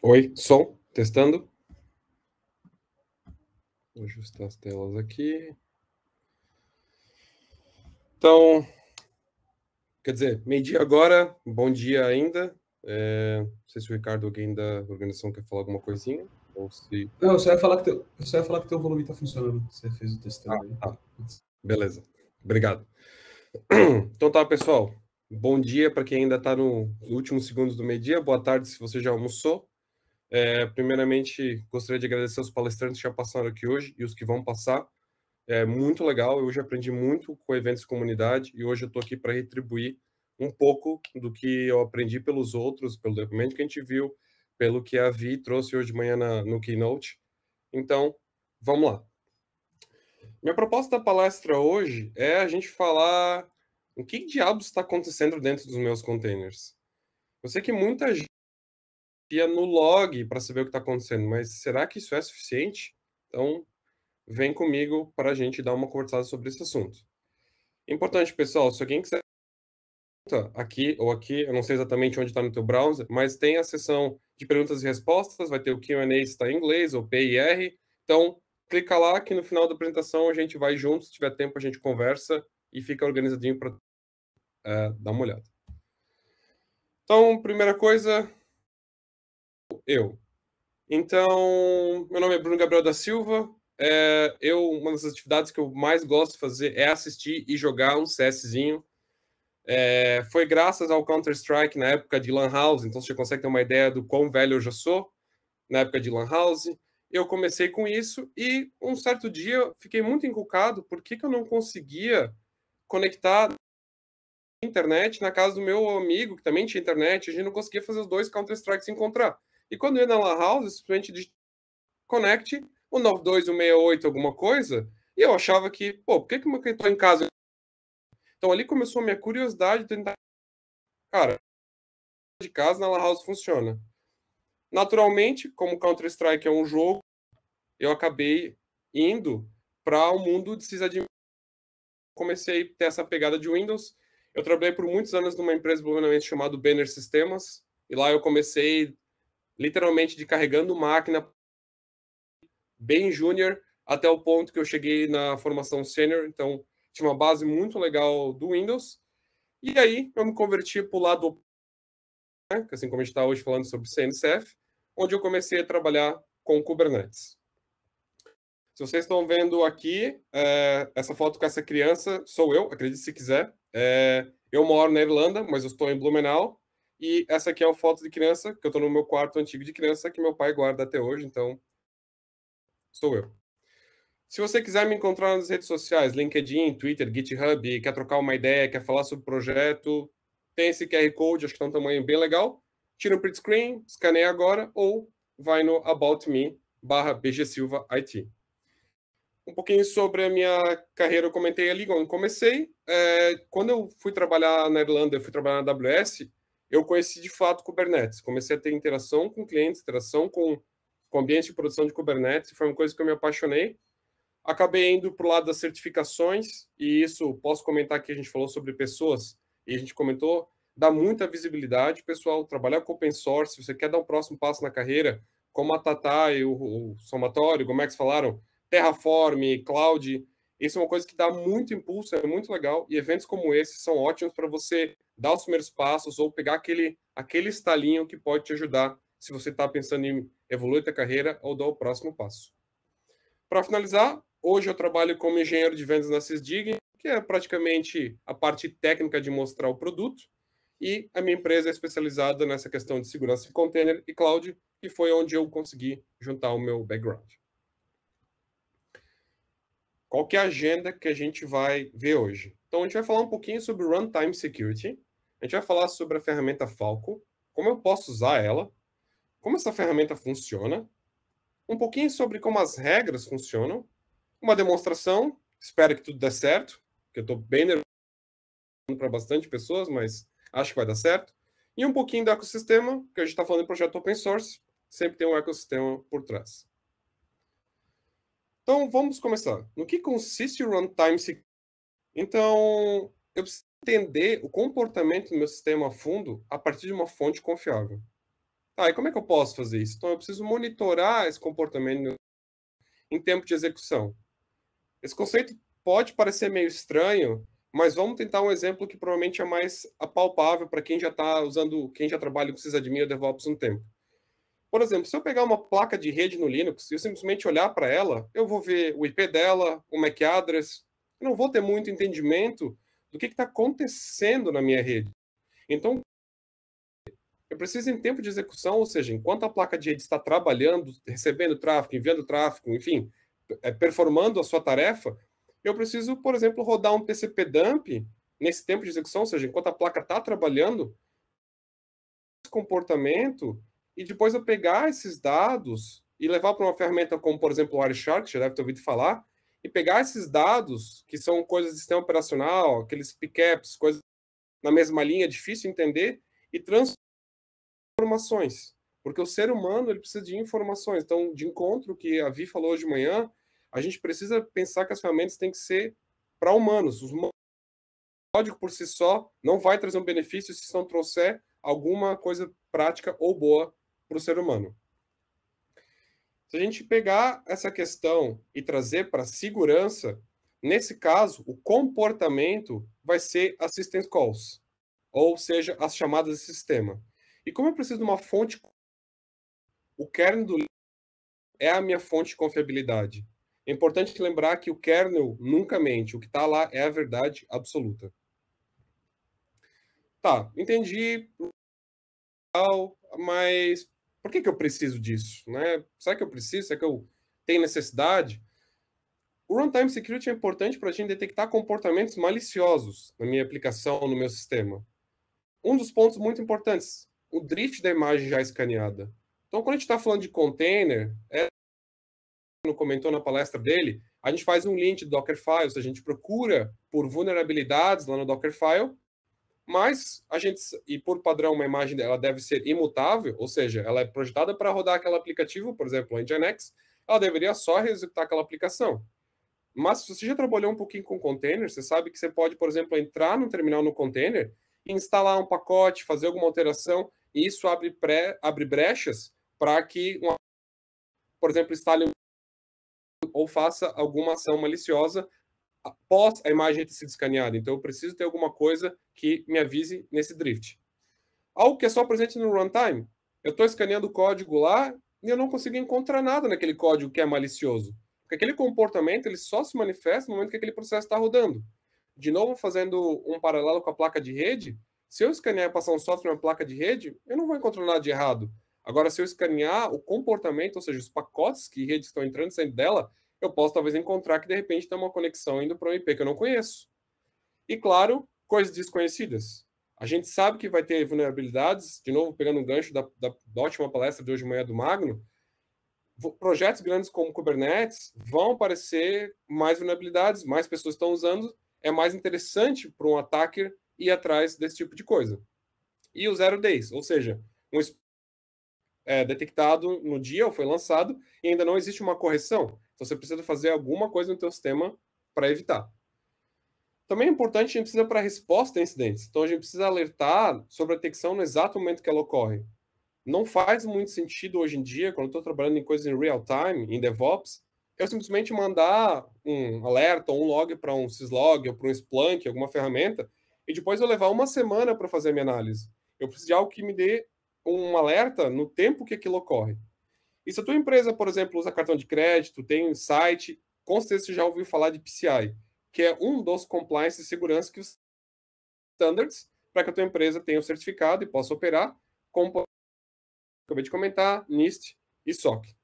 Oi, som, testando. Vou ajustar as telas aqui. Então, quer dizer, meio-dia agora, bom dia ainda. É, não sei se o Ricardo, alguém da organização, quer falar alguma coisinha. Ou se... Não, eu só ia falar que teu, eu só ia falar que teu volume está funcionando. Você fez o testando. Ah, tá. Beleza, obrigado. Então tá, pessoal. Bom dia para quem ainda está nos últimos segundos do meio-dia. Boa tarde se você já almoçou. É, primeiramente, gostaria de agradecer aos palestrantes que já passaram aqui hoje e os que vão passar. É muito legal, eu hoje aprendi muito com eventos comunidade e hoje eu estou aqui para retribuir um pouco do que eu aprendi pelos outros, pelo documento que a gente viu, pelo que a Vi trouxe hoje de manhã na, no Keynote. Então, vamos lá. Minha proposta da palestra hoje é a gente falar o que diabos está acontecendo dentro dos meus containers. Eu sei que muita copia no log para saber o que está acontecendo, mas será que isso é suficiente? Então, vem comigo para a gente dar uma conversada sobre esse assunto. Importante, pessoal, se alguém quiser aqui ou aqui, eu não sei exatamente onde está no teu browser, mas tem a sessão de perguntas e respostas, vai ter o Q&A se está em inglês, ou PIR, então clica lá que no final da apresentação a gente vai junto, se tiver tempo a gente conversa e fica organizadinho para eh, dar uma olhada. Então, primeira coisa, eu. Então, meu nome é Bruno Gabriel da Silva. É, eu, uma das atividades que eu mais gosto de fazer é assistir e jogar um CSzinho. É, foi graças ao Counter-Strike na época de Lan House, então você consegue ter uma ideia do quão velho eu já sou na época de Lan House. Eu comecei com isso e um certo dia fiquei muito inculcado por que, que eu não conseguia conectar internet na casa do meu amigo, que também tinha internet, a gente não conseguia fazer os dois Counter-Strike se encontrar. E quando eu ia na La House, simplesmente connect o 92, o 68, alguma coisa. E eu achava que, pô, por que, que eu tô em casa? Então ali começou a minha curiosidade de tentar. Cara, de casa na La House funciona. Naturalmente, como Counter-Strike é um jogo, eu acabei indo para o um mundo de sysadmin. Comecei a ter essa pegada de Windows. Eu trabalhei por muitos anos numa empresa governamental chamada Banner Sistemas, e lá eu comecei literalmente de carregando máquina bem júnior até o ponto que eu cheguei na formação sênior, então tinha uma base muito legal do Windows. E aí eu me converti para o lado, né, assim como a gente está hoje falando sobre CNCF, onde eu comecei a trabalhar com Kubernetes. Se vocês estão vendo aqui, é, essa foto com essa criança sou eu, acredite se quiser. É, eu moro na Irlanda, mas eu estou em Blumenau. E essa aqui é uma foto de criança, que eu estou no meu quarto antigo de criança, que meu pai guarda até hoje, então sou eu. Se você quiser me encontrar nas redes sociais, LinkedIn, Twitter, GitHub, quer trocar uma ideia, quer falar sobre o projeto, tem esse QR Code, acho que é um tamanho bem legal. Tira o print screen, escaneia agora, ou vai no About Me, barra bgsilvaIT. Um pouquinho sobre a minha carreira, eu comentei ali quando comecei. É, quando eu fui trabalhar na Irlanda, eu fui trabalhar na AWS, eu conheci de fato Kubernetes. Comecei a ter interação com clientes, interação com, com ambiente de produção de Kubernetes, foi uma coisa que eu me apaixonei. Acabei indo para o lado das certificações, e isso posso comentar que a gente falou sobre pessoas, e a gente comentou, dá muita visibilidade, pessoal, trabalhar com open source, se você quer dar um próximo passo na carreira, como a Tata e o, o Somatório, como é que falaram, Terraform, Cloud, isso é uma coisa que dá muito impulso, é muito legal, e eventos como esse são ótimos para você dar os primeiros passos ou pegar aquele, aquele estalinho que pode te ajudar se você está pensando em evoluir a carreira ou dar o próximo passo. Para finalizar, hoje eu trabalho como engenheiro de vendas na Sysdig, que é praticamente a parte técnica de mostrar o produto, e a minha empresa é especializada nessa questão de segurança de container e cloud, que foi onde eu consegui juntar o meu background qual que é a agenda que a gente vai ver hoje. Então, a gente vai falar um pouquinho sobre Runtime Security, a gente vai falar sobre a ferramenta Falco, como eu posso usar ela, como essa ferramenta funciona, um pouquinho sobre como as regras funcionam, uma demonstração, espero que tudo dê certo, que eu estou bem nervoso para bastante pessoas, mas acho que vai dar certo, e um pouquinho do ecossistema, que a gente está falando em projeto open source, sempre tem um ecossistema por trás. Então, vamos começar. No que consiste o runtime Então, eu preciso entender o comportamento do meu sistema a fundo a partir de uma fonte confiável. Tá, e como é que eu posso fazer isso? Então, eu preciso monitorar esse comportamento em tempo de execução. Esse conceito pode parecer meio estranho, mas vamos tentar um exemplo que provavelmente é mais apalpável para quem já está usando, quem já trabalha com sysadmin ou DevOps um tempo. Por exemplo, se eu pegar uma placa de rede no Linux e eu simplesmente olhar para ela, eu vou ver o IP dela, o MAC address, eu não vou ter muito entendimento do que está acontecendo na minha rede. Então, eu preciso em tempo de execução, ou seja, enquanto a placa de rede está trabalhando, recebendo tráfego, enviando tráfego, enfim, é, performando a sua tarefa, eu preciso, por exemplo, rodar um TCP dump nesse tempo de execução, ou seja, enquanto a placa está trabalhando, esse comportamento e depois eu pegar esses dados e levar para uma ferramenta como, por exemplo, o Wireshark, já deve ter ouvido falar, e pegar esses dados, que são coisas de sistema operacional, aqueles pickups, coisas na mesma linha, é difícil entender, e transformar informações. Porque o ser humano ele precisa de informações. Então, de encontro que a Vi falou hoje de manhã, a gente precisa pensar que as ferramentas têm que ser para humanos. Os humanos, o código por si só não vai trazer um benefício se não trouxer alguma coisa prática ou boa para o ser humano. Se a gente pegar essa questão e trazer para segurança, nesse caso, o comportamento vai ser assistance calls, ou seja, as chamadas de sistema. E como eu preciso de uma fonte, o kernel do é a minha fonte de confiabilidade. É importante lembrar que o kernel nunca mente, o que está lá é a verdade absoluta. Tá, entendi, mas por que, que eu preciso disso? Né? Será que eu preciso? Será que eu tenho necessidade? O runtime security é importante para a gente detectar comportamentos maliciosos na minha aplicação, no meu sistema. Um dos pontos muito importantes, o drift da imagem já escaneada. Então, quando a gente está falando de container, é, comentou na palestra dele, a gente faz um link de Dockerfile, a gente procura por vulnerabilidades lá no Dockerfile mas a gente e por padrão uma imagem dela deve ser imutável, ou seja, ela é projetada para rodar aquele aplicativo, por exemplo, a Nginx, ela deveria só executar aquela aplicação. Mas se você já trabalhou um pouquinho com container, você sabe que você pode, por exemplo, entrar no terminal no container, instalar um pacote, fazer alguma alteração, e isso abre pré, abre brechas para que uma, por exemplo, instale ou faça alguma ação maliciosa após a imagem ter sido escaneada. Então, eu preciso ter alguma coisa que me avise nesse drift. Algo que é só presente no runtime. Eu estou escaneando o código lá e eu não consigo encontrar nada naquele código que é malicioso. Porque aquele comportamento ele só se manifesta no momento que aquele processo está rodando. De novo, fazendo um paralelo com a placa de rede, se eu escanear e passar um software na placa de rede, eu não vou encontrar nada de errado. Agora, se eu escanear o comportamento, ou seja, os pacotes que redes estão entrando e saindo dela, eu posso talvez encontrar que de repente tem uma conexão indo para um IP que eu não conheço. E claro, coisas desconhecidas. A gente sabe que vai ter vulnerabilidades, de novo, pegando um gancho da, da, da ótima palestra de hoje de manhã do Magno, projetos grandes como Kubernetes vão aparecer mais vulnerabilidades, mais pessoas estão usando, é mais interessante para um attacker ir atrás desse tipo de coisa. E o zero days, ou seja, um é, detectado no dia ou foi lançado e ainda não existe uma correção. Então você precisa fazer alguma coisa no teu sistema para evitar. Também é importante a gente precisa para resposta a incidentes. Então a gente precisa alertar sobre a detecção no exato momento que ela ocorre. Não faz muito sentido hoje em dia, quando eu estou trabalhando em coisas em real time, em DevOps, eu simplesmente mandar um alerta ou um log para um syslog ou para um Splunk, alguma ferramenta, e depois eu levar uma semana para fazer a minha análise. Eu preciso de algo que me dê um alerta no tempo que aquilo ocorre. E se a tua empresa, por exemplo, usa cartão de crédito, tem um site, com certeza você já ouviu falar de PCI, que é um dos compliance de segurança que os standards para que a tua empresa tenha o um certificado e possa operar, como acabei de comentar, NIST e SOC.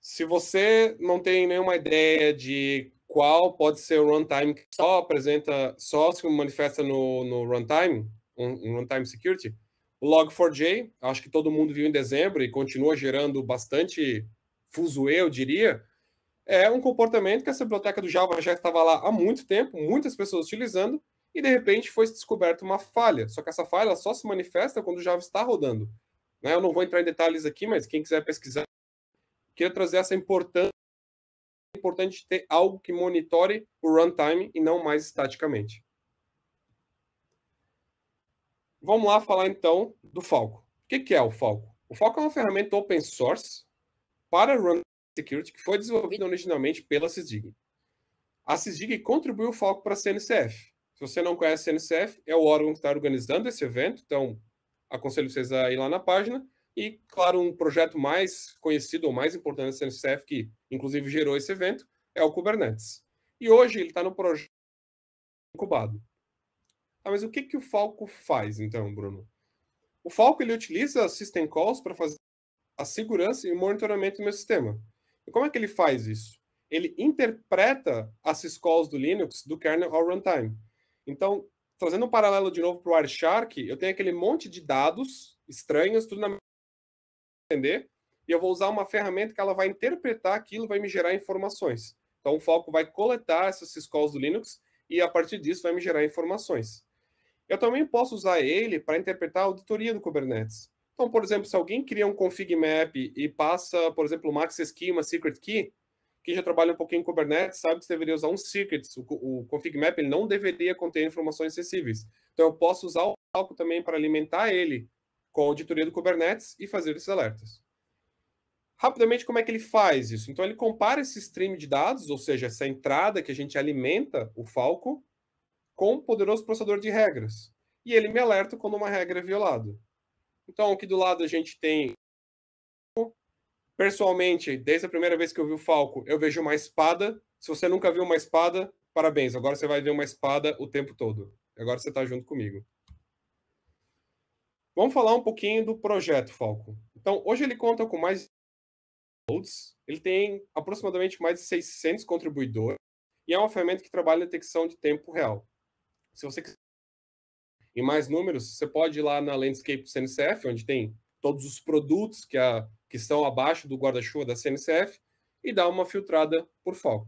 Se você não tem nenhuma ideia de qual pode ser o runtime que só apresenta, só se manifesta no, no runtime, um, um runtime security, Log4j, acho que todo mundo viu em dezembro e continua gerando bastante fuzuê, eu diria, é um comportamento que essa biblioteca do Java já estava lá há muito tempo, muitas pessoas utilizando, e de repente foi descoberta uma falha. Só que essa falha só se manifesta quando o Java está rodando. Né? Eu não vou entrar em detalhes aqui, mas quem quiser pesquisar, queria trazer essa importância é importante de ter algo que monitore o runtime e não mais estaticamente. Vamos lá falar então do Falco. O que, que é o Falco? O Falco é uma ferramenta open source para Run Security que foi desenvolvida originalmente pela CISDIG. A CISDIG contribuiu o Falco para a CNCF. Se você não conhece a CNCF, é o órgão que está organizando esse evento, então aconselho vocês a ir lá na página. E, claro, um projeto mais conhecido ou mais importante da CNCF, que inclusive gerou esse evento, é o Kubernetes. E hoje ele está no projeto incubado. Ah, mas o que, que o Falco faz, então, Bruno? O Falco ele utiliza system calls para fazer a segurança e o monitoramento do meu sistema. E como é que ele faz isso? Ele interpreta as syscalls do Linux do kernel ao runtime. Então, trazendo um paralelo de novo para o Wireshark, eu tenho aquele monte de dados estranhos, tudo na minha entender, e eu vou usar uma ferramenta que ela vai interpretar aquilo, vai me gerar informações. Então, o Falco vai coletar essas syscalls do Linux e, a partir disso, vai me gerar informações eu também posso usar ele para interpretar a auditoria do Kubernetes. Então, por exemplo, se alguém cria um config map e passa, por exemplo, o Max Schema Secret Key, quem já trabalha um pouquinho em Kubernetes sabe que você deveria usar um secrets. O, o config map ele não deveria conter informações sensíveis. Então, eu posso usar o palco também para alimentar ele com a auditoria do Kubernetes e fazer esses alertas. Rapidamente, como é que ele faz isso? Então, ele compara esse stream de dados, ou seja, essa entrada que a gente alimenta o Falco, com um poderoso processador de regras. E ele me alerta quando uma regra é violada. Então, aqui do lado a gente tem. Pessoalmente, desde a primeira vez que eu vi o Falco, eu vejo uma espada. Se você nunca viu uma espada, parabéns. Agora você vai ver uma espada o tempo todo. Agora você está junto comigo. Vamos falar um pouquinho do projeto Falco. Então, hoje ele conta com mais downloads, ele tem aproximadamente mais de 600 contribuidores e é uma ferramenta que trabalha na detecção de tempo real. Se você quiser e mais números, você pode ir lá na Landscape CNCF, onde tem todos os produtos que, a, que estão abaixo do guarda-chuva da CNCF, e dar uma filtrada por foco.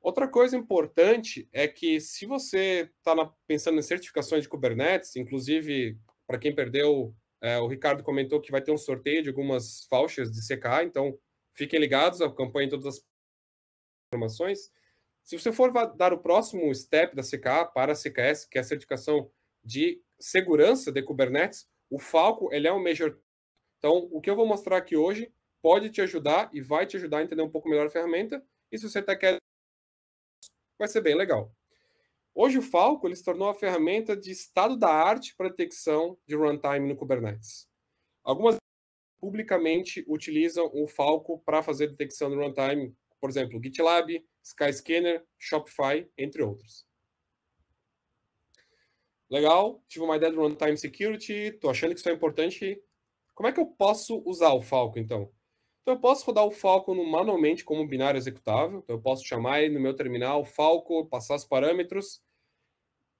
Outra coisa importante é que se você está pensando em certificações de Kubernetes, inclusive, para quem perdeu, é, o Ricardo comentou que vai ter um sorteio de algumas faixas de CK, então fiquem ligados, em todas as informações. Se você for dar o próximo step da CK para a CKS, que é a certificação de segurança de Kubernetes, o Falco ele é um major. Então, o que eu vou mostrar aqui hoje pode te ajudar e vai te ajudar a entender um pouco melhor a ferramenta. E se você até tá quer, vai ser bem legal. Hoje o Falco ele se tornou a ferramenta de estado da arte para detecção de runtime no Kubernetes. Algumas publicamente utilizam o Falco para fazer detecção de runtime por exemplo, GitLab, Skyscanner, Shopify, entre outros. Legal, tive uma ideia do Runtime Security, estou achando que isso é importante. Como é que eu posso usar o Falco, então? Então, eu posso rodar o Falco manualmente como binário executável. Então, eu posso chamar ele no meu terminal Falco, passar os parâmetros.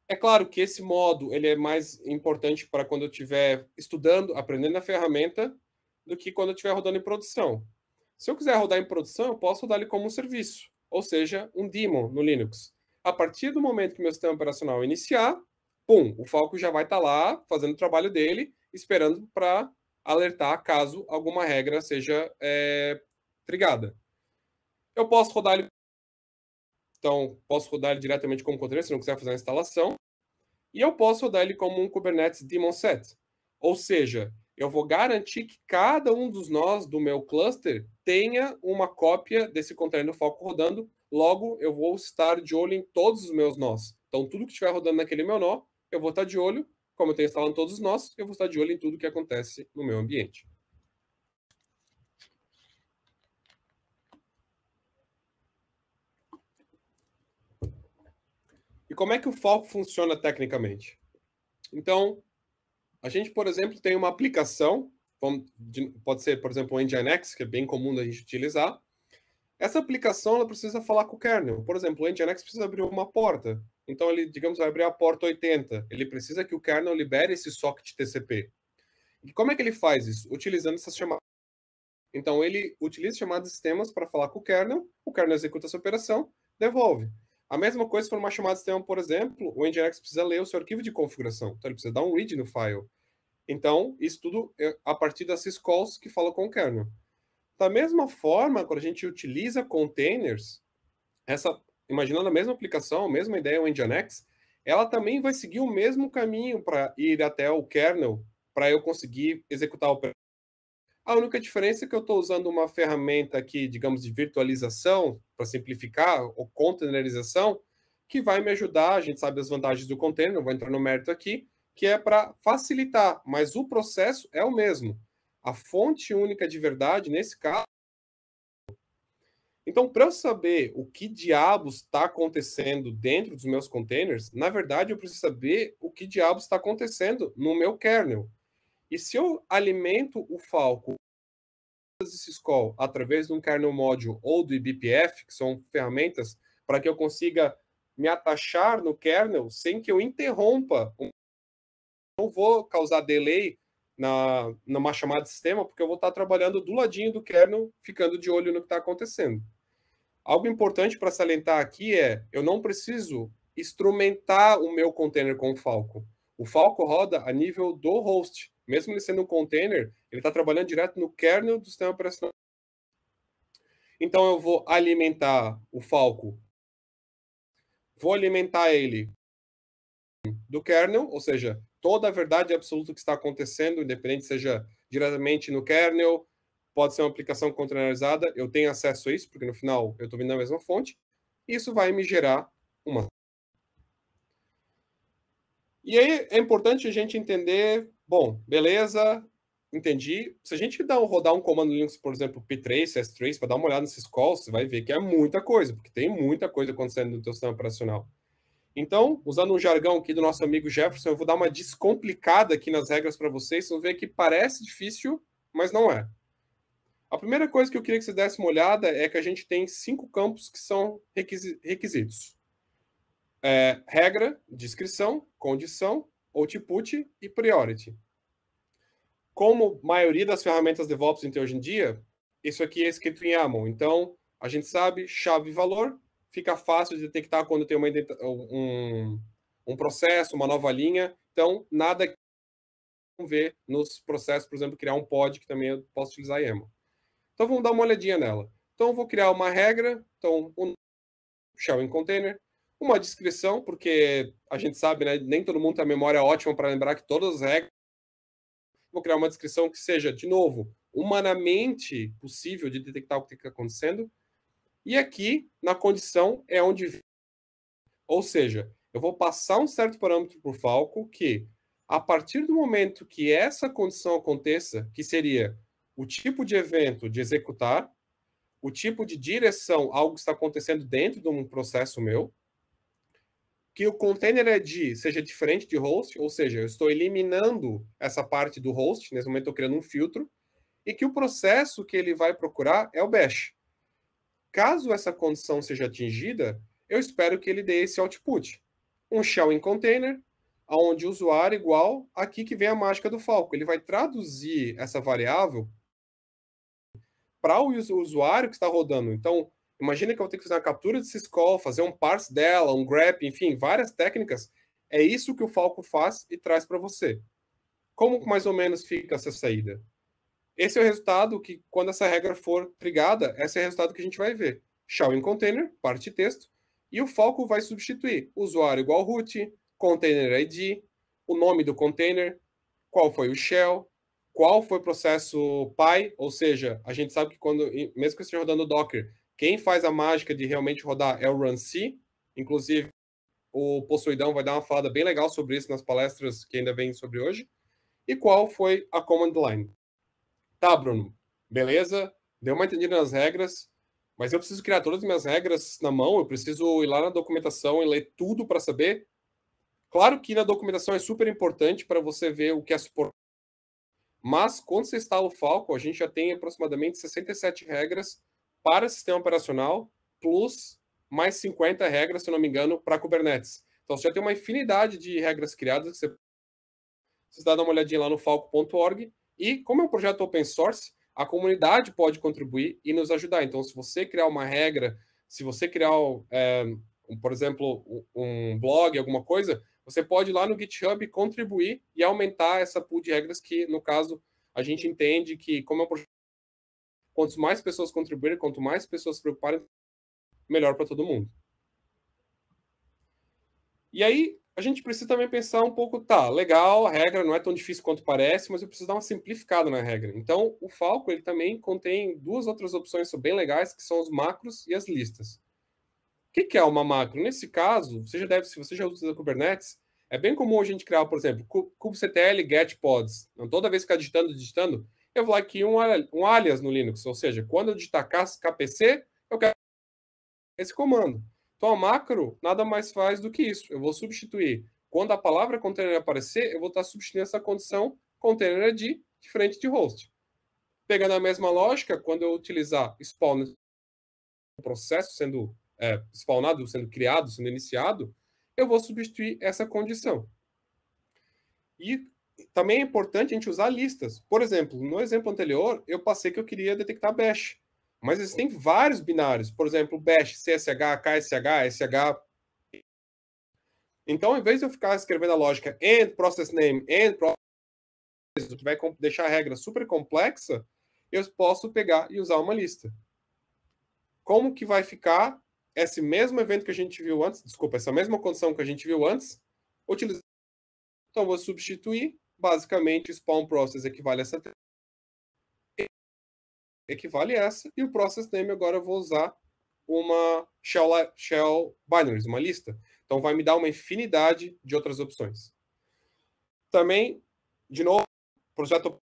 É claro que esse modo ele é mais importante para quando eu estiver estudando, aprendendo a ferramenta, do que quando eu estiver rodando em produção. Se eu quiser rodar em produção, eu posso rodar ele como um serviço, ou seja, um daemon no Linux. A partir do momento que meu sistema operacional iniciar, pum, o Falco já vai estar tá lá fazendo o trabalho dele, esperando para alertar caso alguma regra seja é, trigada. Eu posso rodar ele. Então, posso rodar ele diretamente como container, se não quiser fazer a instalação. E eu posso rodar ele como um Kubernetes daemon set. Ou seja, eu vou garantir que cada um dos nós do meu cluster tenha uma cópia desse container do Falco rodando, logo eu vou estar de olho em todos os meus nós. Então, tudo que estiver rodando naquele meu nó, eu vou estar de olho. Como eu tenho instalado em todos os nós, eu vou estar de olho em tudo que acontece no meu ambiente. E como é que o Falco funciona tecnicamente? Então, a gente, por exemplo, tem uma aplicação pode ser, por exemplo, o Nginx, que é bem comum da gente utilizar. Essa aplicação ela precisa falar com o kernel. Por exemplo, o Nginx precisa abrir uma porta. Então, ele, digamos, vai abrir a porta 80. Ele precisa que o kernel libere esse socket TCP. E como é que ele faz isso? Utilizando essas chamadas. Então, ele utiliza chamadas de sistemas para falar com o kernel, o kernel executa essa operação, devolve. A mesma coisa se for uma chamada de sistema, por exemplo, o Nginx precisa ler o seu arquivo de configuração. Então, ele precisa dar um read no file. Então, isso tudo é a partir das calls que falam com o kernel. Da mesma forma, quando a gente utiliza containers, essa, imaginando a mesma aplicação, a mesma ideia, o Nginx, ela também vai seguir o mesmo caminho para ir até o kernel, para eu conseguir executar o a única diferença é que eu estou usando uma ferramenta aqui, digamos, de virtualização, para simplificar, ou containerização, que vai me ajudar. A gente sabe as vantagens do container, não vou entrar no mérito aqui, que é para facilitar, mas o processo é o mesmo. A fonte única de verdade, nesse caso. Então, para eu saber o que diabos está acontecendo dentro dos meus containers, na verdade, eu preciso saber o que diabos está acontecendo no meu kernel. E se eu alimento o Falco de call através de um kernel module ou do IBPF, que são ferramentas para que eu consiga me atachar no kernel sem que eu interrompa não vou causar delay na, numa chamada de sistema, porque eu vou estar trabalhando do ladinho do kernel, ficando de olho no que está acontecendo. Algo importante para salientar aqui é, eu não preciso instrumentar o meu container com o Falco. O Falco roda a nível do host. Mesmo ele sendo um container, ele está trabalhando direto no kernel do sistema operacional. Então, eu vou alimentar o Falco. Vou alimentar ele do kernel, ou seja, toda a verdade absoluta que está acontecendo, independente seja diretamente no kernel, pode ser uma aplicação containerizada, eu tenho acesso a isso, porque no final eu estou vindo da mesma fonte, isso vai me gerar uma. E aí é importante a gente entender, bom, beleza, entendi. Se a gente dá um, rodar um comando Linux, por exemplo, ptrace, 3 para dar uma olhada nesses calls, você vai ver que é muita coisa, porque tem muita coisa acontecendo no teu sistema operacional. Então, usando um jargão aqui do nosso amigo Jefferson, eu vou dar uma descomplicada aqui nas regras para vocês. Vocês vão ver que parece difícil, mas não é. A primeira coisa que eu queria que vocês dessem uma olhada é que a gente tem cinco campos que são requisitos: é, regra, descrição, condição, output e priority. Como a maioria das ferramentas DevOps tem hoje em dia, isso aqui é escrito em YAML. Então, a gente sabe chave valor, fica fácil de detectar quando tem uma, um, um processo, uma nova linha. Então, nada que ver nos processos, por exemplo, criar um pod, que também eu posso utilizar YAML. Então, vamos dar uma olhadinha nela. Então, eu vou criar uma regra, então, um shell em container, uma descrição, porque a gente sabe, né, nem todo mundo tem a memória ótima para lembrar que todas as regras. Vou criar uma descrição que seja, de novo, humanamente possível de detectar o que está acontecendo. E aqui, na condição, é onde. Ou seja, eu vou passar um certo parâmetro para o Falco que, a partir do momento que essa condição aconteça, que seria o tipo de evento de executar, o tipo de direção, algo que está acontecendo dentro de um processo meu, que o container ID é seja diferente de host, ou seja, eu estou eliminando essa parte do host, nesse momento estou criando um filtro, e que o processo que ele vai procurar é o bash. Caso essa condição seja atingida, eu espero que ele dê esse output. Um shell em container, onde o usuário é igual aqui que vem a mágica do Falco. Ele vai traduzir essa variável para o usuário que está rodando. Então, imagina que eu tenho que fazer uma captura de syscall, fazer um parse dela, um grep, enfim, várias técnicas. É isso que o Falco faz e traz para você. Como mais ou menos fica essa saída? Esse é o resultado que, quando essa regra for trigada, esse é o resultado que a gente vai ver. Shell em container, parte texto, e o Falco vai substituir usuário igual root, container ID, o nome do container, qual foi o shell, qual foi o processo pai, ou seja, a gente sabe que quando, mesmo que esteja rodando Docker, quem faz a mágica de realmente rodar é o C, inclusive o Possuidão vai dar uma falada bem legal sobre isso nas palestras que ainda vem sobre hoje, e qual foi a command line tá, Bruno, beleza, deu uma entendida nas regras, mas eu preciso criar todas as minhas regras na mão, eu preciso ir lá na documentação e ler tudo para saber. Claro que na documentação é super importante para você ver o que é suportado, mas quando você instala o Falco, a gente já tem aproximadamente 67 regras para sistema operacional, plus mais 50 regras, se não me engano, para Kubernetes. Então você já tem uma infinidade de regras criadas. Você precisa dar uma olhadinha lá no falco.org e como é um projeto open source, a comunidade pode contribuir e nos ajudar. Então, se você criar uma regra, se você criar, é, um, por exemplo, um blog, alguma coisa, você pode ir lá no GitHub contribuir e aumentar essa pool de regras que, no caso, a gente entende que, como é um projeto, quanto mais pessoas contribuírem, quanto mais pessoas se preocuparem, melhor para todo mundo. E aí, a gente precisa também pensar um pouco, tá, legal, a regra não é tão difícil quanto parece, mas eu preciso dar uma simplificada na regra. Então, o Falco, ele também contém duas outras opções bem legais, que são os macros e as listas. O que é uma macro? Nesse caso, você já deve, se você já usa Kubernetes, é bem comum a gente criar, por exemplo, kubectl get pods. Então, toda vez que está digitando, digitando, eu vou lá aqui um, um alias no Linux, ou seja, quando eu digitar kpc, eu quero esse comando. Então, a macro nada mais faz do que isso. Eu vou substituir. Quando a palavra container aparecer, eu vou estar substituindo essa condição container de diferente de host. Pegando a mesma lógica, quando eu utilizar spawn, o processo sendo é, spawnado, sendo criado, sendo iniciado, eu vou substituir essa condição. E também é importante a gente usar listas. Por exemplo, no exemplo anterior, eu passei que eu queria detectar bash. Mas existem vários binários, por exemplo, Bash, CSH, KSH, SH. Então, em vez de eu ficar escrevendo a lógica and process name, and process, que vai deixar a regra super complexa, eu posso pegar e usar uma lista. Como que vai ficar esse mesmo evento que a gente viu antes, desculpa, essa mesma condição que a gente viu antes, utilizando. Então, vou substituir, basicamente, spawn process equivale a essa equivale a essa, e o process name agora eu vou usar uma shell, shell binaries, uma lista. Então vai me dar uma infinidade de outras opções. Também, de novo, o projeto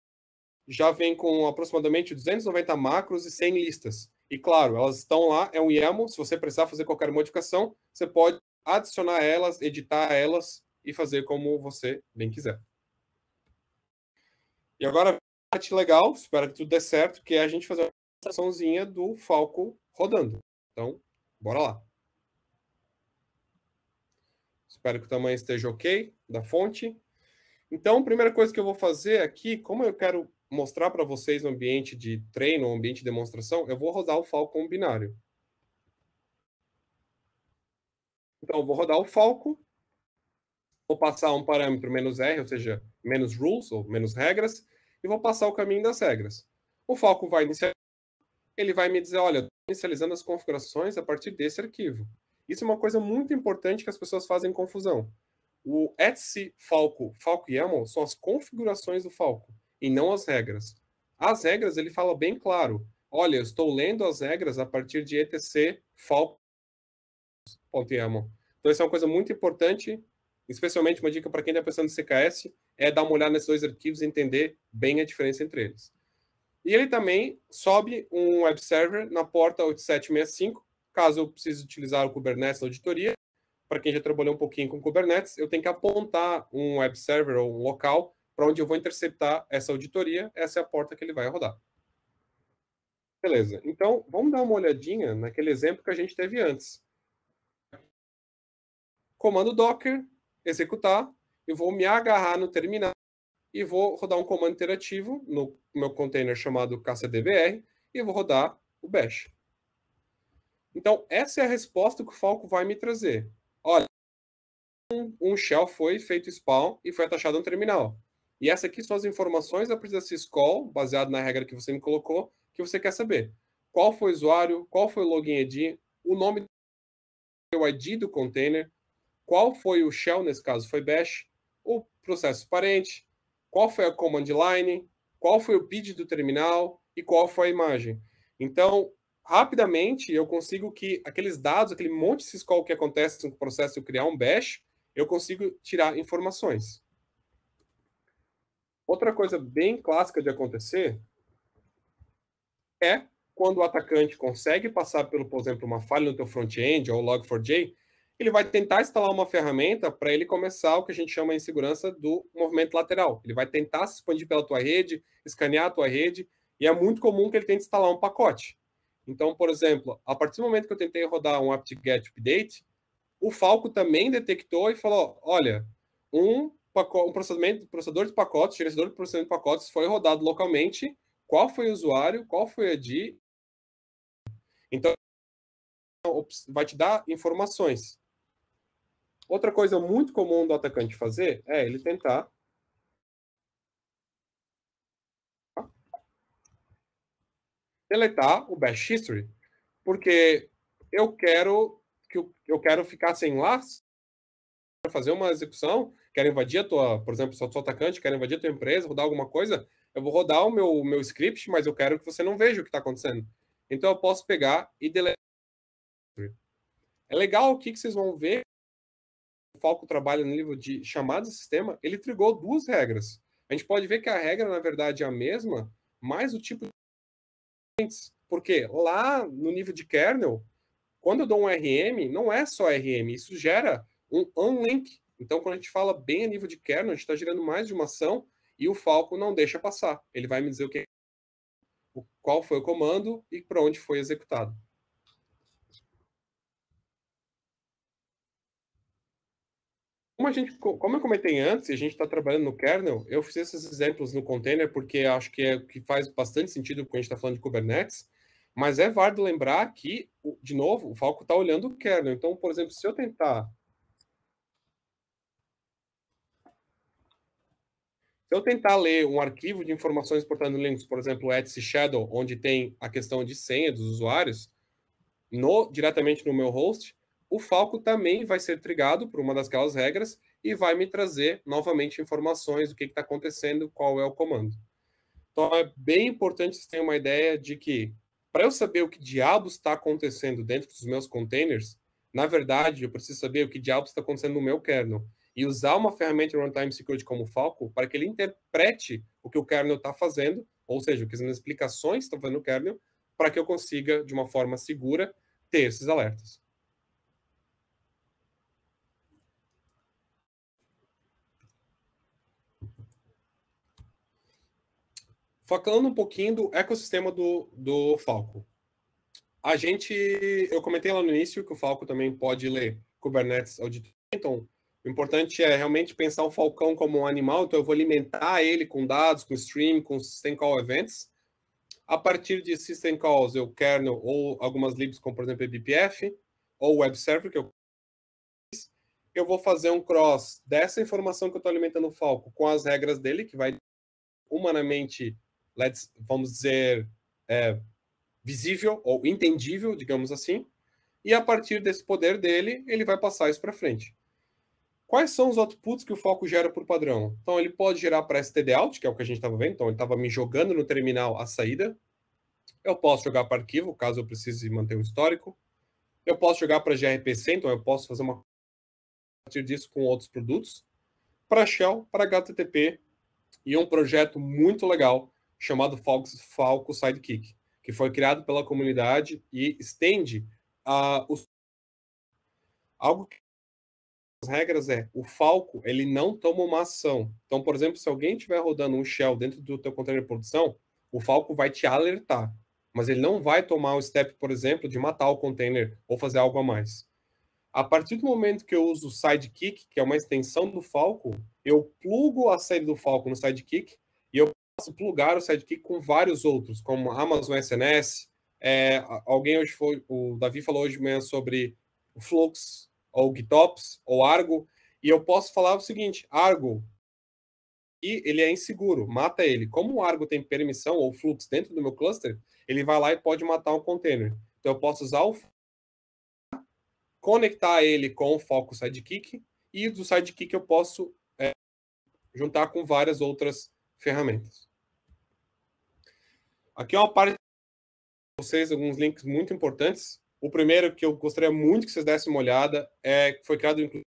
já vem com aproximadamente 290 macros e 100 listas. E claro, elas estão lá, é um YAML, se você precisar fazer qualquer modificação, você pode adicionar elas, editar elas e fazer como você bem quiser. E agora parte legal, espero que tudo dê certo, que é a gente fazer uma demonstraçãozinha do Falco rodando. Então, bora lá. Espero que o tamanho esteja ok da fonte. Então, a primeira coisa que eu vou fazer aqui, como eu quero mostrar para vocês o ambiente de treino, o ambiente de demonstração, eu vou rodar o Falcon binário. Então, eu vou rodar o Falco, vou passar um parâmetro menos "-r", ou seja, menos rules, ou menos regras, e vou passar o caminho das regras. O Falco vai iniciar, ele vai me dizer, olha, inicializando as configurações a partir desse arquivo. Isso é uma coisa muito importante que as pessoas fazem confusão. O Etsy Falco, Falco YAML, são as configurações do Falco, e não as regras. As regras, ele fala bem claro. Olha, eu estou lendo as regras a partir de etc falco.yaml. Então, isso é uma coisa muito importante, especialmente uma dica para quem está pensando em CKS, é dar uma olhada nesses dois arquivos e entender bem a diferença entre eles. E ele também sobe um web server na porta 8765, caso eu precise utilizar o Kubernetes na auditoria. Para quem já trabalhou um pouquinho com Kubernetes, eu tenho que apontar um web server ou um local para onde eu vou interceptar essa auditoria, essa é a porta que ele vai rodar. Beleza, então vamos dar uma olhadinha naquele exemplo que a gente teve antes. Comando docker, executar, eu vou me agarrar no terminal e vou rodar um comando interativo no meu container chamado kcdbr e vou rodar o bash. Então, essa é a resposta que o Falco vai me trazer. Olha, um shell foi feito spawn e foi atachado um terminal. E essa aqui são as informações da Princess Call, baseado na regra que você me colocou, que você quer saber. Qual foi o usuário, qual foi o login ID, o nome do ID do container, qual foi o shell, nesse caso foi bash, o processo parente, qual foi a command line, qual foi o PID do terminal e qual foi a imagem. Então, rapidamente, eu consigo que aqueles dados, aquele monte de syscall que acontece no processo de criar um bash, eu consigo tirar informações. Outra coisa bem clássica de acontecer é quando o atacante consegue passar pelo, por exemplo, uma falha no teu front-end ou log4j, ele vai tentar instalar uma ferramenta para ele começar o que a gente chama em segurança do movimento lateral. Ele vai tentar se expandir pela tua rede, escanear a tua rede, e é muito comum que ele tente instalar um pacote. Então, por exemplo, a partir do momento que eu tentei rodar um apt-get update, o Falco também detectou e falou, olha, um, um processamento, processador de pacotes, gerenciador de processamento de pacotes foi rodado localmente, qual foi o usuário, qual foi a ID. Então, vai te dar informações. Outra coisa muito comum do atacante fazer é ele tentar deletar o bash history, porque eu quero que eu quero ficar sem laço para fazer uma execução, quero invadir a tua, por exemplo, sou, sou atacante, quero invadir a tua empresa, rodar alguma coisa, eu vou rodar o meu, meu script, mas eu quero que você não veja o que está acontecendo. Então eu posso pegar e deletar. É legal o que, que vocês vão ver Falco trabalha no nível de chamadas de sistema, ele trigou duas regras. A gente pode ver que a regra, na verdade, é a mesma, mas o tipo de. Porque lá no nível de kernel, quando eu dou um RM, não é só RM, isso gera um unlink. Então, quando a gente fala bem a nível de kernel, a gente está gerando mais de uma ação e o Falco não deixa passar. Ele vai me dizer o que qual foi o comando e para onde foi executado. Como, a gente, como eu comentei antes, a gente está trabalhando no kernel, eu fiz esses exemplos no container porque acho que é que faz bastante sentido quando a gente está falando de Kubernetes, mas é válido lembrar que, de novo, o Falco está olhando o kernel. Então, por exemplo, se eu tentar. Se eu tentar ler um arquivo de informações portando Linux, por exemplo, o Etsy Shadow, onde tem a questão de senha dos usuários, no, diretamente no meu host, o Falco também vai ser trigado por uma das aquelas regras e vai me trazer novamente informações do que está acontecendo, qual é o comando. Então é bem importante vocês terem uma ideia de que, para eu saber o que diabos está acontecendo dentro dos meus containers, na verdade, eu preciso saber o que diabos está acontecendo no meu kernel. E usar uma ferramenta Runtime Security como o Falco para que ele interprete o que o kernel está fazendo, ou seja, o que as explicações estão fazendo no kernel, para que eu consiga, de uma forma segura, ter esses alertas. Falando um pouquinho do ecossistema do, do Falco. A gente, eu comentei lá no início que o Falco também pode ler Kubernetes Auditorium. Então, o importante é realmente pensar o Falcão como um animal, então eu vou alimentar ele com dados, com stream, com System Call Events. A partir de System Calls, eu kernel ou algumas libs, como por exemplo eBPF, ou Web Server, que eu eu vou fazer um cross dessa informação que eu estou alimentando o Falco com as regras dele, que vai humanamente let's, vamos dizer, é, visível ou entendível, digamos assim, e a partir desse poder dele, ele vai passar isso para frente. Quais são os outputs que o foco gera por padrão? Então, ele pode gerar para stdout, que é o que a gente estava vendo, então ele estava me jogando no terminal a saída. Eu posso jogar para arquivo, caso eu precise manter o histórico. Eu posso jogar para gRPC, então eu posso fazer uma a partir disso com outros produtos. Para Shell, para HTTP, e um projeto muito legal chamado Falco, Falco Sidekick, que foi criado pela comunidade e estende a uh, os... algo que as regras é o Falco ele não toma uma ação. Então, por exemplo, se alguém estiver rodando um shell dentro do teu container de produção, o Falco vai te alertar, mas ele não vai tomar o step, por exemplo, de matar o container ou fazer algo a mais. A partir do momento que eu uso o Sidekick, que é uma extensão do Falco, eu plugo a série do Falco no Sidekick posso plugar o Sidekick com vários outros, como Amazon SNS. É, alguém hoje foi, o Davi falou hoje de manhã sobre o Flux, ou GitOps, ou Argo. E eu posso falar o seguinte: Argo, e ele é inseguro, mata ele. Como o Argo tem permissão ou Flux dentro do meu cluster, ele vai lá e pode matar um container. Então eu posso usar o conectar ele com o foco Sidekick e do Sidekick eu posso é, juntar com várias outras ferramentas. Aqui é uma parte de vocês, alguns links muito importantes. O primeiro que eu gostaria muito que vocês dessem uma olhada é foi criado inclusive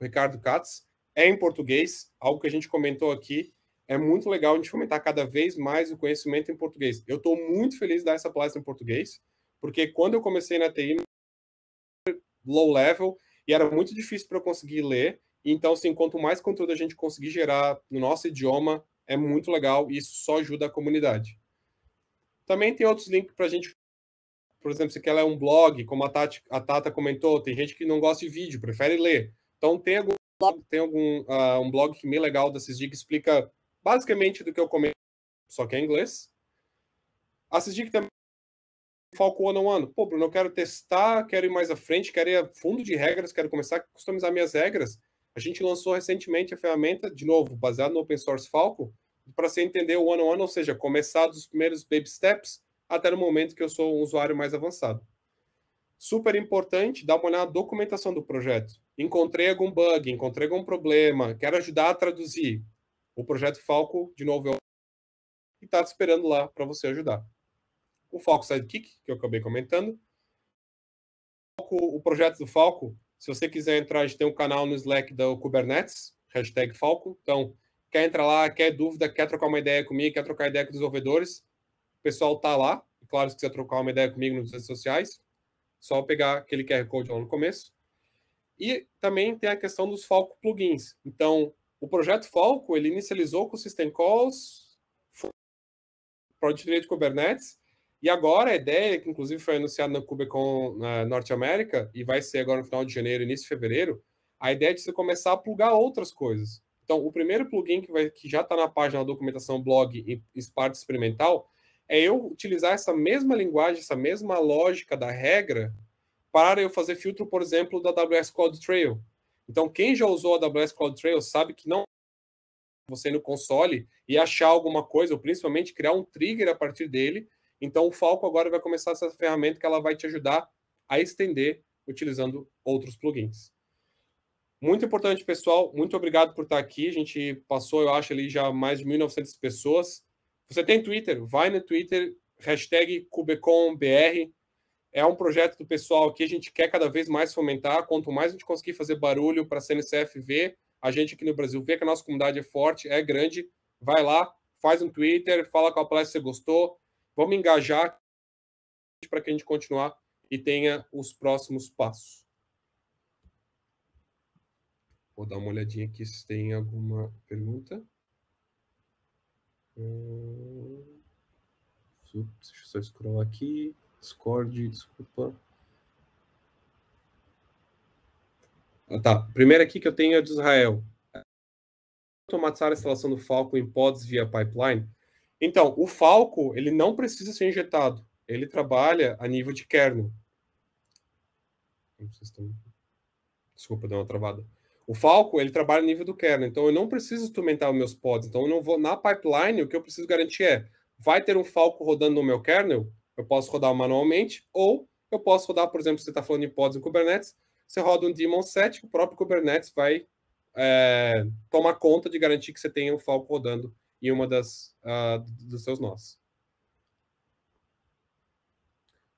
Ricardo Katz, é em português, algo que a gente comentou aqui. É muito legal a gente fomentar cada vez mais o conhecimento em português. Eu estou muito feliz de dar essa palestra em português, porque quando eu comecei na TI, low level, e era muito difícil para eu conseguir ler. Então, assim, quanto mais conteúdo a gente conseguir gerar no nosso idioma, é muito legal e isso só ajuda a comunidade. Também tem outros links para a gente. Por exemplo, se quer ler um blog, como a, Tati, a Tata comentou, tem gente que não gosta de vídeo, prefere ler. Então, tem algum blog, tem algum, uh, um blog que é meio legal da CISDIG que explica basicamente do que eu comento, só que é em inglês. A CISDIG também foco no ano. Pô, Bruno, eu quero testar, quero ir mais à frente, quero ir a fundo de regras, quero começar a customizar minhas regras. A gente lançou recentemente a ferramenta, de novo, baseada no open source Falco, para você entender o one-on-one, -on -one, ou seja, começar dos primeiros baby steps até o momento que eu sou um usuário mais avançado. Super importante, dá uma olhada na documentação do projeto. Encontrei algum bug, encontrei algum problema, quero ajudar a traduzir. O projeto Falco, de novo, é e está esperando lá para você ajudar. O Falco Sidekick, que eu acabei comentando. O projeto do Falco se você quiser entrar, a gente tem um canal no Slack da Kubernetes, hashtag Falco. Então, quer entrar lá, quer dúvida, quer trocar uma ideia comigo, quer trocar ideia com os desenvolvedores, o pessoal tá lá. E claro, se quiser trocar uma ideia comigo nas redes sociais, só pegar aquele QR Code lá no começo. E também tem a questão dos Falco plugins. Então, o projeto Falco, ele inicializou com o System Calls, para Project de Kubernetes, e agora a ideia, que inclusive foi anunciada na KubeCon na Norte América, e vai ser agora no final de janeiro, início de fevereiro, a ideia é de você começar a plugar outras coisas. Então, o primeiro plugin que, vai, que já está na página da documentação blog e parte experimental é eu utilizar essa mesma linguagem, essa mesma lógica da regra para eu fazer filtro, por exemplo, da AWS CloudTrail. Então, quem já usou a AWS CloudTrail sabe que não você no console e achar alguma coisa, ou principalmente criar um trigger a partir dele, então, o Falco agora vai começar essa ferramenta que ela vai te ajudar a estender utilizando outros plugins. Muito importante, pessoal. Muito obrigado por estar aqui. A gente passou, eu acho, ali já mais de 1.900 pessoas. Você tem Twitter? Vai no Twitter, hashtag KubeconBR. É um projeto do pessoal aqui. A gente quer cada vez mais fomentar. Quanto mais a gente conseguir fazer barulho para a CNCF ver, a gente aqui no Brasil vê que a nossa comunidade é forte, é grande. Vai lá, faz um Twitter, fala qual palestra você gostou, Vamos engajar para que a gente continuar e tenha os próximos passos. Vou dar uma olhadinha aqui se tem alguma pergunta. Hum... Deixa eu só scrollar aqui. Discord, desculpa. Ah, tá. Primeiro aqui que eu tenho é de Israel. Automatizar a instalação do Falcon em pods via pipeline então, o Falco, ele não precisa ser injetado. Ele trabalha a nível de kernel. Desculpa, deu uma travada. O Falco, ele trabalha a nível do kernel. Então, eu não preciso instrumentar os meus pods. Então, eu não vou... Na pipeline, o que eu preciso garantir é vai ter um Falco rodando no meu kernel? Eu posso rodar manualmente ou eu posso rodar, por exemplo, se você está falando de pods em Kubernetes, você roda um daemon set, o próprio Kubernetes vai é, tomar conta de garantir que você tenha um Falco rodando e uma das uh, dos seus nós.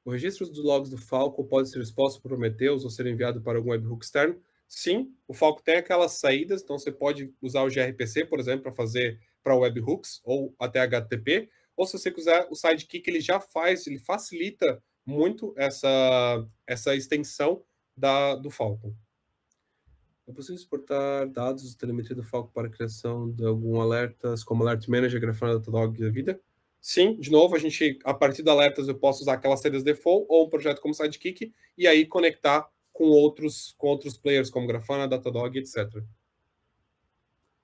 O registro dos logs do Falco pode ser exposto por Prometheus ou ser enviado para algum webhook externo? Sim, o Falco tem aquelas saídas, então você pode usar o gRPC, por exemplo, para fazer para webhooks ou até HTTP, ou se você quiser o Sidekick, ele já faz, ele facilita muito essa, essa extensão da, do Falcon. É possível exportar dados de telemetria do Falco para a criação de algum alertas, como Alert Manager, Grafana, Datadog da vida? Sim, de novo, a gente, a partir de alertas, eu posso usar aquelas séries default ou um projeto como Sidekick e aí conectar com outros, com outros players, como Grafana, Datadog, etc.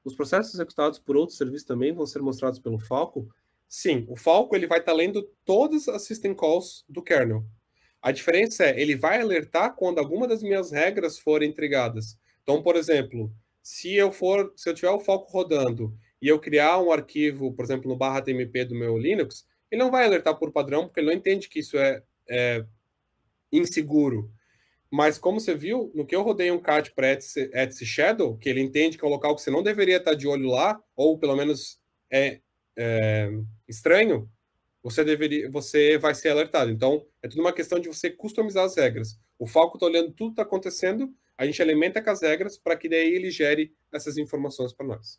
Os processos executados por outros serviços também vão ser mostrados pelo Falco? Sim, o Falco ele vai estar tá lendo todas as system calls do kernel. A diferença é, ele vai alertar quando alguma das minhas regras forem entregadas. Então, por exemplo, se eu for, se eu tiver o foco rodando e eu criar um arquivo, por exemplo, no barra TMP do meu Linux, ele não vai alertar por padrão, porque ele não entende que isso é, é inseguro. Mas como você viu, no que eu rodei um cat para Etsy Shadow, que ele entende que é um local que você não deveria estar de olho lá, ou pelo menos é, é estranho, você deveria, você vai ser alertado. Então, é tudo uma questão de você customizar as regras. O Falco está olhando tudo que está acontecendo a gente alimenta com as regras para que daí ele gere essas informações para nós.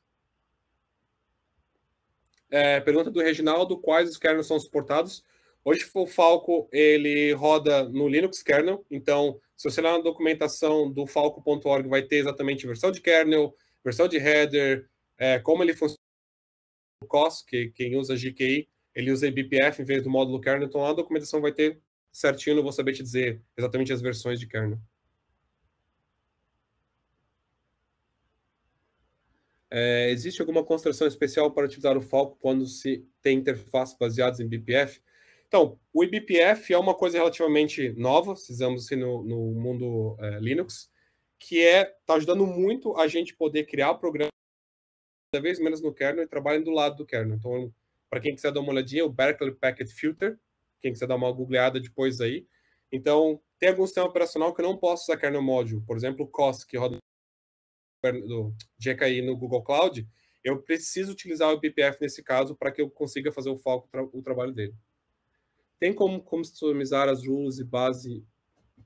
É, pergunta do Reginaldo, quais os kernels são suportados? Hoje o Falco ele roda no Linux kernel, então se você lá na documentação do falco.org vai ter exatamente versão de kernel, versão de header, é, como ele funciona o COS, que quem usa GKI, ele usa BPF em vez do módulo kernel, então lá na documentação vai ter certinho, não vou saber te dizer exatamente as versões de kernel. É, existe alguma construção especial para utilizar o Falco quando se tem interfaces baseadas em BPF? Então, o eBPF é uma coisa relativamente nova, precisamos assim, no, no mundo é, Linux, que é tá ajudando muito a gente poder criar programas cada vez menos no kernel e trabalhando do lado do kernel. Então, para quem quiser dar uma olhadinha, o Berkeley Packet Filter, quem quiser dar uma googleada depois aí. Então, tem algum sistema operacional que eu não posso usar kernel module, por exemplo, o COS, que roda do GKI no Google Cloud, eu preciso utilizar o IPPF nesse caso para que eu consiga fazer o foco tra o trabalho dele. Tem como customizar as rules e base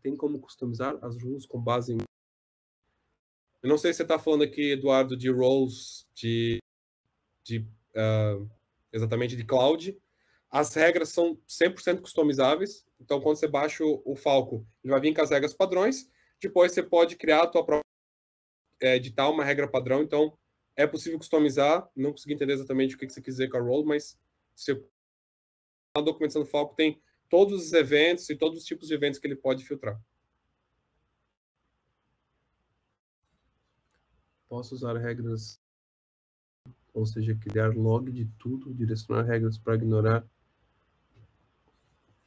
tem como customizar as rules com base em Eu não sei se você está falando aqui, Eduardo, de roles de, de uh, exatamente de cloud. As regras são 100% customizáveis. Então, quando você baixa o, o Falco, ele vai vir com as regras padrões. Depois, você pode criar a tua própria é, editar uma regra padrão, então é possível customizar. Não consegui entender exatamente o que, que você quis dizer com a role, mas se a documentação do Falco tem todos os eventos e todos os tipos de eventos que ele pode filtrar. Posso usar regras, ou seja, criar log de tudo, direcionar regras para ignorar.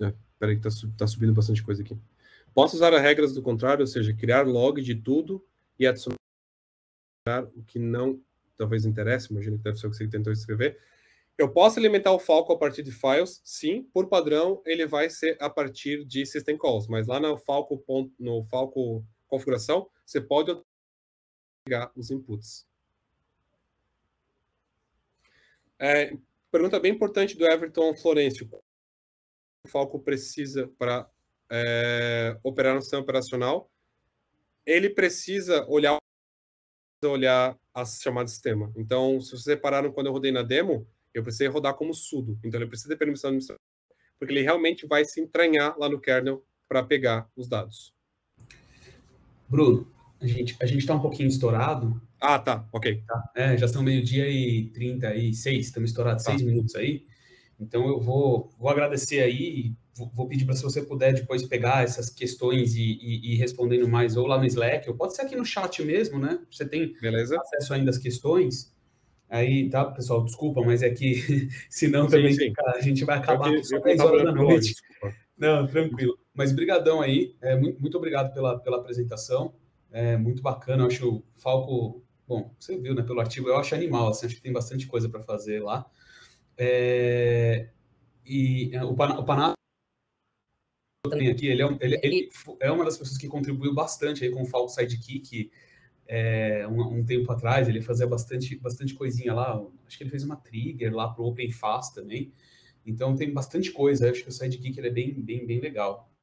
É, peraí, que está tá subindo bastante coisa aqui. Posso usar as regras do contrário, ou seja, criar log de tudo e adicionar o que não talvez interesse, imagino que deve ser o que você tentou escrever. Eu posso alimentar o Falco a partir de files? Sim, por padrão ele vai ser a partir de system calls, mas lá no Falco no Falco configuração, você pode pegar os inputs. É, pergunta bem importante do Everton Florencio. O Falco precisa para é, operar no sistema operacional? Ele precisa olhar olhar a chamada de sistema. Então, se vocês repararam, quando eu rodei na demo, eu precisei rodar como sudo. Então, ele precisa ter permissão administrativa, porque ele realmente vai se entranhar lá no kernel para pegar os dados. Bruno, a gente a está um pouquinho estourado. Ah, tá, ok. Tá. É, já são meio-dia e 36, estamos estourados tá. seis minutos aí. Então eu vou, vou agradecer aí, vou pedir para se você puder depois pegar essas questões e, e, e, respondendo mais ou lá no Slack, ou pode ser aqui no chat mesmo, né? Você tem Beleza. acesso ainda às questões. Aí, tá, pessoal, desculpa, mas é que Se não também sim. a gente vai acabar eu, só 10 horas da noite. Não, tranquilo. Mas brigadão aí, é, muito, muito obrigado pela, pela apresentação, é muito bacana, eu acho o Falco, bom, você viu, né, pelo artigo, eu acho animal, assim, acho que tem bastante coisa para fazer lá. É, e é, o, Pan, o Panato também aqui, ele é, ele, é, ele é, uma das pessoas que contribuiu bastante aí com o Falco Sidekick é, um, um, tempo atrás, ele fazia bastante, bastante coisinha lá, acho que ele fez uma trigger lá pro Open Fast também, então tem bastante coisa, acho que o Sidekick ele é bem, bem, bem legal.